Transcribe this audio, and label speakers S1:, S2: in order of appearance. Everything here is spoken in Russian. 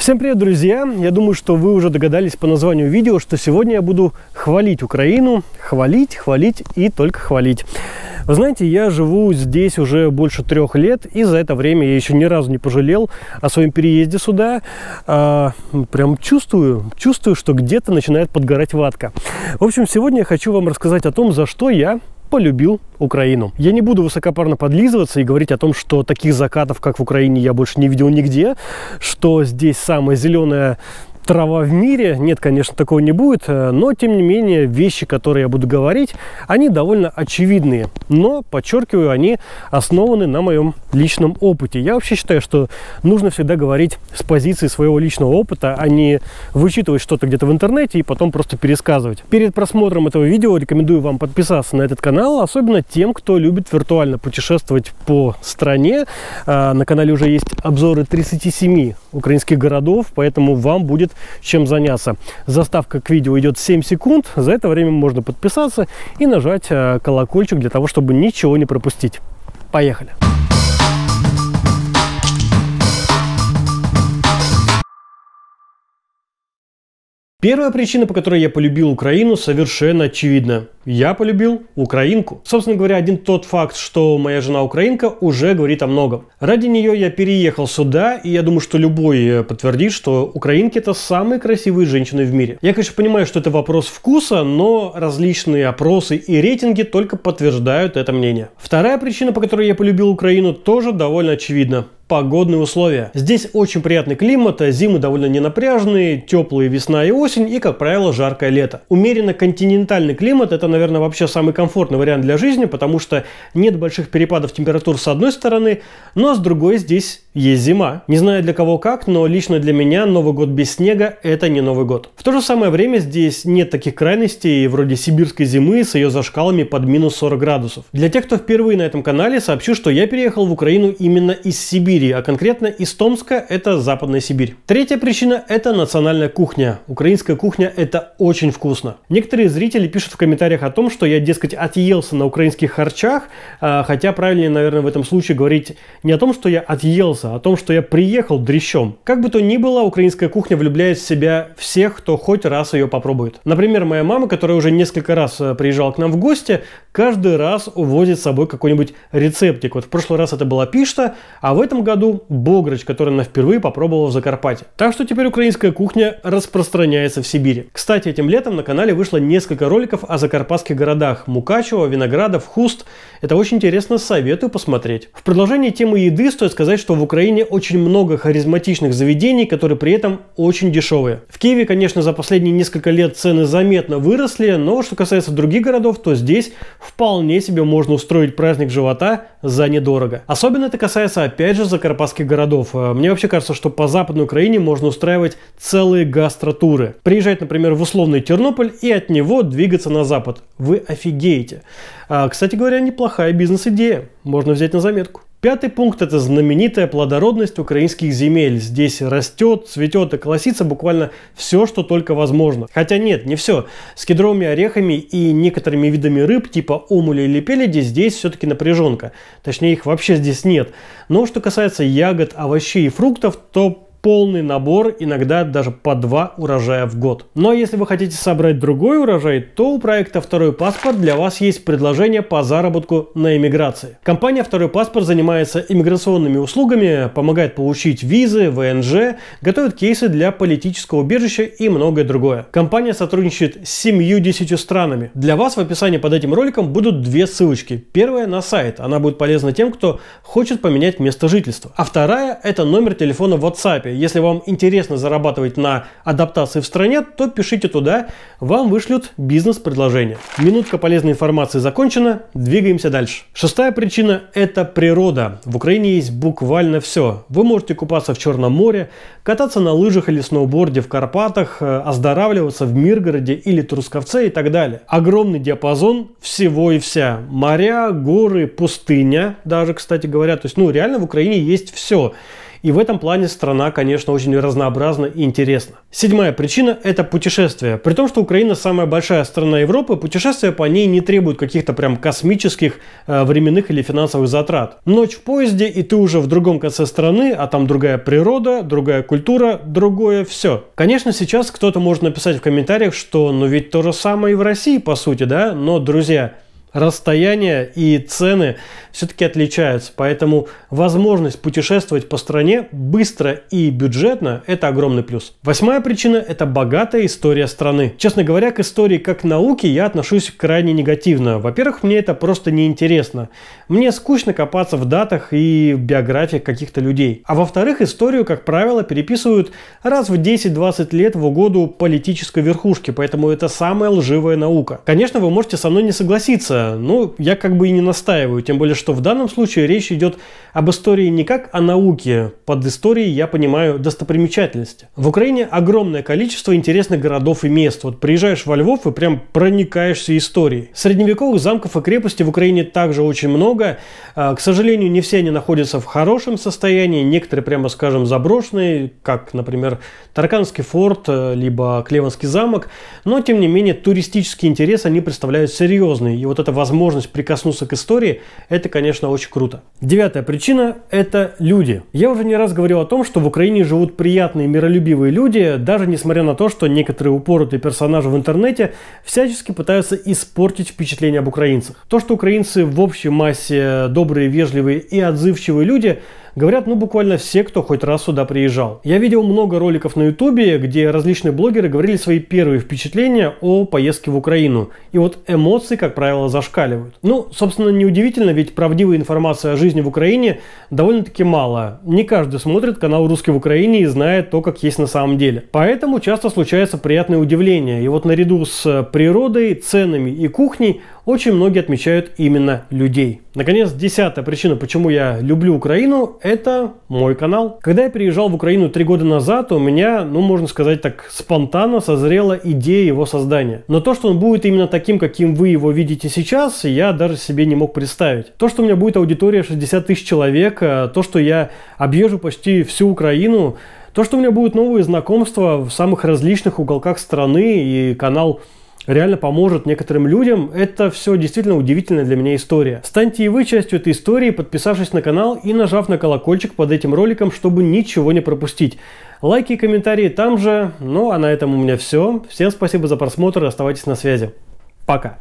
S1: Всем привет, друзья! Я думаю, что вы уже догадались по названию видео, что сегодня я буду хвалить Украину, хвалить, хвалить и только хвалить. Вы знаете, я живу здесь уже больше трех лет, и за это время я еще ни разу не пожалел о своем переезде сюда. А, прям чувствую, чувствую, что где-то начинает подгорать ватка. В общем, сегодня я хочу вам рассказать о том, за что я полюбил Украину. Я не буду высокопарно подлизываться и говорить о том, что таких закатов, как в Украине, я больше не видел нигде, что здесь самая зеленая трава в мире. Нет, конечно, такого не будет, э, но тем не менее вещи, которые я буду говорить, они довольно очевидные. Но, подчеркиваю, они основаны на моем личном опыте. Я вообще считаю, что нужно всегда говорить с позиции своего личного опыта, а не вычитывать что-то где-то в интернете и потом просто пересказывать. Перед просмотром этого видео рекомендую вам подписаться на этот канал, особенно тем, кто любит виртуально путешествовать по стране. А, на канале уже есть обзоры 37 украинских городов, поэтому вам будет чем заняться. Заставка к видео идет 7 секунд. За это время можно подписаться и нажать э, колокольчик для того, чтобы ничего не пропустить. Поехали! Первая причина, по которой я полюбил Украину, совершенно очевидна. Я полюбил украинку. Собственно говоря, один тот факт, что моя жена украинка, уже говорит о многом. Ради нее я переехал сюда, и я думаю, что любой э, подтвердит, что украинки это самые красивые женщины в мире. Я, конечно, понимаю, что это вопрос вкуса, но различные опросы и рейтинги только подтверждают это мнение. Вторая причина, по которой я полюбил Украину, тоже довольно очевидна погодные условия. Здесь очень приятный климат, а зимы довольно ненапряжные, теплые весна и осень и, как правило, жаркое лето. Умеренно континентальный климат – это, наверное, вообще самый комфортный вариант для жизни, потому что нет больших перепадов температур с одной стороны, но с другой здесь есть зима. Не знаю для кого как, но лично для меня Новый год без снега – это не Новый год. В то же самое время здесь нет таких крайностей вроде сибирской зимы с ее зашкалами под минус 40 градусов. Для тех, кто впервые на этом канале, сообщу, что я переехал в Украину именно из Сибири, а конкретно из Томска – это Западная Сибирь. Третья причина – это национальная кухня. Украинская кухня – это очень вкусно. Некоторые зрители пишут в комментариях о том, что я, дескать, отъелся на украинских харчах, а, хотя правильнее, наверное, в этом случае говорить не о том, что я отъелся, обмолвился о том, что я приехал дрещом. Как бы то ни было, украинская кухня влюбляет в себя всех, кто хоть раз ее попробует. Например, моя мама, которая уже несколько раз э, приезжала к нам в гости, каждый раз увозит с собой какой-нибудь рецептик. Вот в прошлый раз это была пишта, а в этом году бограч, который она впервые попробовала в Закарпатье. Так что теперь украинская кухня распространяется в Сибири. Кстати, этим летом на канале вышло несколько роликов о закарпатских городах Мукачево, Виноградов, Хуст. Это очень интересно, советую посмотреть. В продолжении темы еды стоит сказать, что в Украине очень много харизматичных заведений, которые при этом очень дешевые. В Киеве, конечно, за последние несколько лет цены заметно выросли, но что касается других городов, то здесь вполне себе можно устроить праздник живота за недорого. Особенно это касается, опять же, закарпатских городов. Э, мне вообще кажется, что по Западной Украине можно устраивать целые гастротуры. Приезжать, например, в условный Тернополь и от него двигаться на запад. Вы офигеете. А, кстати говоря, неплохая бизнес-идея. Можно взять на заметку. Пятый пункт – это знаменитая плодородность украинских земель. Здесь растет, цветет и колосится буквально все, что только возможно. Хотя нет, не все. С кедровыми орехами и некоторыми видами рыб типа омуля или пеледи здесь все-таки напряженка. Точнее, их вообще здесь нет. Но что касается ягод, овощей и фруктов, то полный набор, иногда даже по два урожая в год. Но если вы хотите собрать другой урожай, то у проекта «Второй паспорт» для вас есть предложение по заработку на иммиграции. Компания «Второй паспорт» занимается иммиграционными услугами, помогает получить визы, ВНЖ, готовит кейсы для политического убежища и многое другое. Компания сотрудничает с 70 странами. Для вас в описании под этим роликом будут две ссылочки. Первая на сайт, она будет полезна тем, кто хочет поменять место жительства. А вторая – это номер телефона в WhatsApp, если вам интересно зарабатывать на адаптации в стране, то пишите туда, вам вышлют бизнес-предложение. Минутка полезной информации закончена, двигаемся дальше. Шестая причина – это природа. В Украине есть буквально все. Вы можете купаться в Черном море, кататься на лыжах или сноуборде в Карпатах, э, оздоравливаться в Миргороде или Трусковце и так далее. Огромный диапазон всего и вся. Моря, горы, пустыня даже, кстати говоря. То есть, ну, реально в Украине есть все. И в этом плане страна, конечно, очень разнообразна и интересна. Седьмая причина – это путешествия. При том, что Украина самая большая страна Европы, путешествия по ней не требуют каких-то прям космических э, временных или финансовых затрат. Ночь в поезде, и ты уже в другом конце страны, а там другая природа, другая культура, другое все. Конечно, сейчас кто-то может написать в комментариях, что ну ведь то же самое и в России, по сути, да? Но, друзья, расстояния и цены все-таки отличаются. Поэтому возможность путешествовать по стране быстро и бюджетно – это огромный плюс. Восьмая причина – это богатая история страны. Честно говоря, к истории как науке я отношусь крайне негативно. Во-первых, мне это просто неинтересно. Мне скучно копаться в датах и биографиях каких-то людей. А во-вторых, историю, как правило, переписывают раз в 10-20 лет в угоду политической верхушки, поэтому это самая лживая наука. Конечно, вы можете со мной не согласиться, ну я как бы и не настаиваю, тем более, что в данном случае речь идет об истории не как о науке, под историей я понимаю достопримечательности. В Украине огромное количество интересных городов и мест, вот приезжаешь во Львов и прям проникаешься историей. Средневековых замков и крепостей в Украине также очень много, а, к сожалению, не все они находятся в хорошем состоянии, некоторые, прямо скажем, заброшенные, как, например, Тарканский форт, э, либо Клеванский замок, но, тем не менее, туристический интерес они представляют серьезный, и вот это это возможность прикоснуться к истории, это, конечно, очень круто. Девятая причина – это люди. Я уже не раз говорил о том, что в Украине живут приятные, миролюбивые люди, даже несмотря на то, что некоторые упоротые персонажи в интернете всячески пытаются испортить впечатление об украинцах. То, что украинцы в общей массе добрые, вежливые и отзывчивые люди – Говорят, ну буквально все, кто хоть раз сюда приезжал. Я видел много роликов на ютубе, где различные блогеры говорили свои первые впечатления о поездке в Украину. И вот эмоции, как правило, зашкаливают. Ну, собственно, неудивительно, ведь правдивой информации о жизни в Украине довольно-таки мало. Не каждый смотрит канал «Русский в Украине» и знает то, как есть на самом деле. Поэтому часто случается приятное удивление. И вот наряду с природой, ценами и кухней – очень многие отмечают именно людей. Наконец, десятая причина, почему я люблю Украину, это мой канал. Когда я переезжал в Украину три года назад, у меня, ну можно сказать так, спонтанно созрела идея его создания. Но то, что он будет именно таким, каким вы его видите сейчас, я даже себе не мог представить. То, что у меня будет аудитория 60 тысяч человек, а, то, что я объезжу почти всю Украину, то, что у меня будут новые знакомства в самых различных уголках страны и канал реально поможет некоторым людям, это все действительно удивительная для меня история. Станьте и вы частью этой истории, подписавшись на канал и нажав на колокольчик под этим роликом, чтобы ничего не пропустить. Лайки и комментарии там же. Ну а на этом у меня все. Всем спасибо за просмотр, и оставайтесь на связи. Пока.